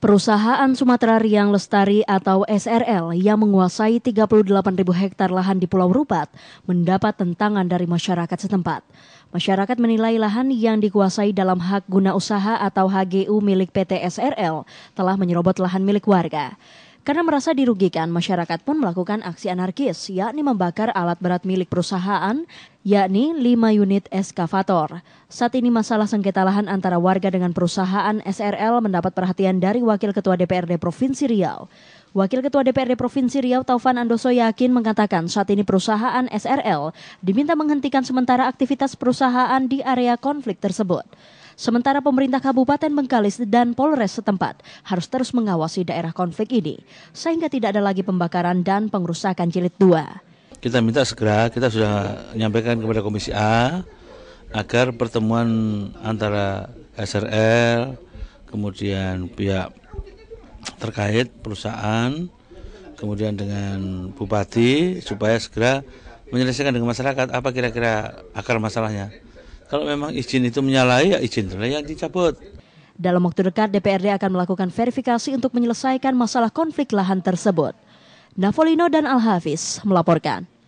Perusahaan Sumatera Riang Lestari atau SRL yang menguasai ribu hektar lahan di Pulau Rupat mendapat tentangan dari masyarakat setempat. Masyarakat menilai lahan yang dikuasai dalam hak guna usaha atau HGU milik PT SRL telah menyerobot lahan milik warga. Karena merasa dirugikan, masyarakat pun melakukan aksi anarkis, yakni membakar alat berat milik perusahaan, yakni 5 unit eskavator. Saat ini masalah sengketa lahan antara warga dengan perusahaan SRL mendapat perhatian dari Wakil Ketua DPRD Provinsi Riau. Wakil Ketua DPRD Provinsi Riau Taufan Andoso yakin mengatakan saat ini perusahaan SRL diminta menghentikan sementara aktivitas perusahaan di area konflik tersebut. Sementara pemerintah Kabupaten Bengkalis dan Polres setempat harus terus mengawasi daerah konflik ini sehingga tidak ada lagi pembakaran dan pengerusakan jilid 2. Kita minta segera, kita sudah menyampaikan kepada Komisi A agar pertemuan antara SRL kemudian pihak terkait perusahaan kemudian dengan bupati supaya segera menyelesaikan dengan masyarakat apa kira-kira akar masalahnya. Kalau memang izin itu menyalahi, ya izin yang dicabut. Dalam waktu dekat, DPRD akan melakukan verifikasi untuk menyelesaikan masalah konflik lahan tersebut. Navolino dan Al-Hafiz melaporkan.